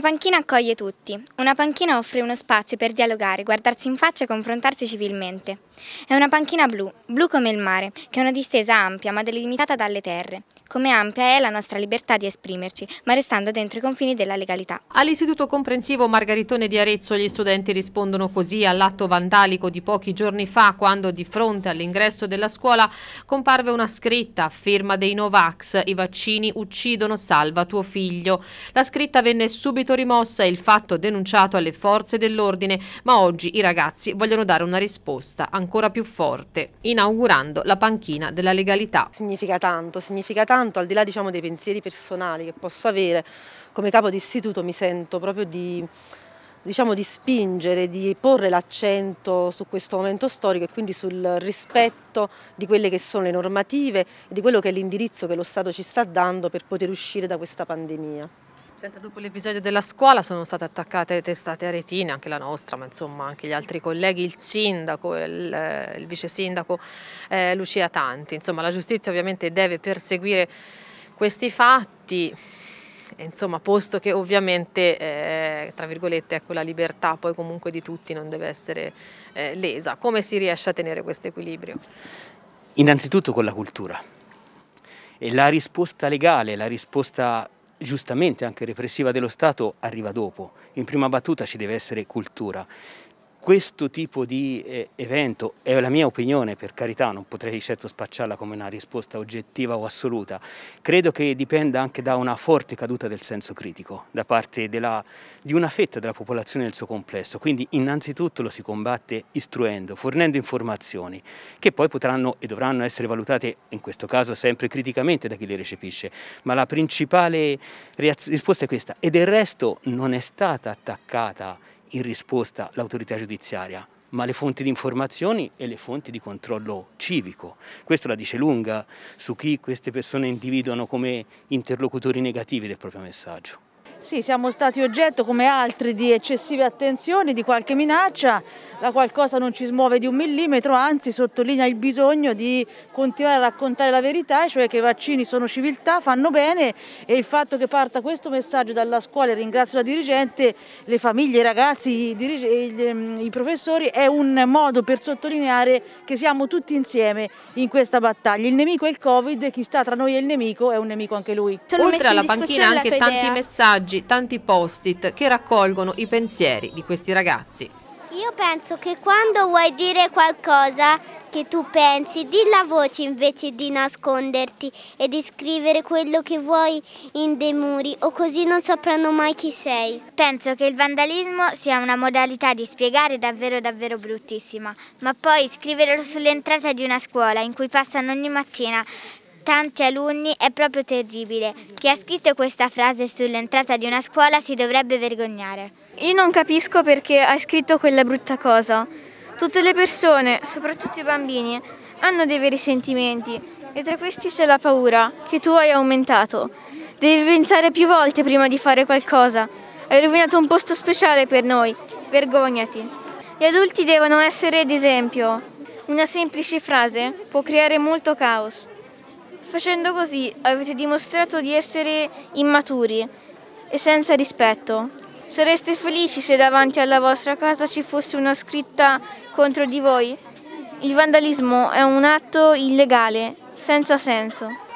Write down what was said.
Una panchina accoglie tutti. Una panchina offre uno spazio per dialogare, guardarsi in faccia e confrontarsi civilmente. È una panchina blu, blu come il mare, che è una distesa ampia ma delimitata dalle terre. Come ampia è la nostra libertà di esprimerci, ma restando dentro i confini della legalità. All'Istituto Comprensivo Margaritone di Arezzo gli studenti rispondono così all'atto vandalico di pochi giorni fa quando di fronte all'ingresso della scuola comparve una scritta firma dei Novax, i vaccini uccidono, salva tuo figlio. La scritta venne subito rimossa e il fatto denunciato alle forze dell'ordine, ma oggi i ragazzi vogliono dare una risposta ancora ancora più forte, inaugurando la panchina della legalità. Significa tanto, significa tanto, al di là diciamo, dei pensieri personali che posso avere, come capo di istituto mi sento proprio di diciamo, di spingere, di porre l'accento su questo momento storico e quindi sul rispetto di quelle che sono le normative e di quello che è l'indirizzo che lo Stato ci sta dando per poter uscire da questa pandemia. Senta, dopo l'episodio della scuola sono state attaccate testate a retine, anche la nostra, ma insomma anche gli altri colleghi, il sindaco, il, eh, il vice sindaco eh, Lucia Tanti. Insomma la giustizia ovviamente deve perseguire questi fatti, insomma posto che ovviamente eh, tra virgolette ecco, la libertà poi comunque di tutti non deve essere eh, lesa. Come si riesce a tenere questo equilibrio? Innanzitutto con la cultura. E la risposta legale, la risposta giustamente anche repressiva dello Stato arriva dopo. In prima battuta ci deve essere cultura questo tipo di eh, evento, è la mia opinione per carità, non potrei certo spacciarla come una risposta oggettiva o assoluta, credo che dipenda anche da una forte caduta del senso critico da parte della, di una fetta della popolazione nel suo complesso, quindi innanzitutto lo si combatte istruendo, fornendo informazioni che poi potranno e dovranno essere valutate in questo caso sempre criticamente da chi le recepisce, ma la principale risposta è questa e del resto non è stata attaccata in risposta l'autorità giudiziaria, ma le fonti di informazioni e le fonti di controllo civico. Questo la dice lunga su chi queste persone individuano come interlocutori negativi del proprio messaggio. Sì, siamo stati oggetto come altri di eccessive attenzioni, di qualche minaccia, la qualcosa non ci smuove di un millimetro, anzi sottolinea il bisogno di continuare a raccontare la verità, cioè che i vaccini sono civiltà, fanno bene e il fatto che parta questo messaggio dalla scuola, ringrazio la dirigente, le famiglie, i ragazzi, i, mm, i, professori, è un modo per sottolineare che siamo tutti insieme in questa battaglia. Il nemico è il Covid, chi sta tra noi e il nemico è un nemico anche lui. Sono Oltre alla panchina anche tanti idea. messaggi oggi tanti post-it che raccolgono i pensieri di questi ragazzi. Io penso che quando vuoi dire qualcosa che tu pensi, dilla la voce invece di nasconderti e di scrivere quello che vuoi in dei muri o così non sapranno mai chi sei. Penso che il vandalismo sia una modalità di spiegare davvero davvero bruttissima, ma poi scriverlo sull'entrata di una scuola in cui passano ogni mattina tanti alunni è proprio terribile. Chi ha scritto questa frase sull'entrata di una scuola si dovrebbe vergognare. Io non capisco perché hai scritto quella brutta cosa. Tutte le persone, soprattutto i bambini, hanno dei veri sentimenti e tra questi c'è la paura, che tu hai aumentato. Devi pensare più volte prima di fare qualcosa. Hai rovinato un posto speciale per noi. Vergognati. Gli adulti devono essere d'esempio. Una semplice frase può creare molto caos. Facendo così avete dimostrato di essere immaturi e senza rispetto. Sareste felici se davanti alla vostra casa ci fosse una scritta contro di voi? Il vandalismo è un atto illegale, senza senso.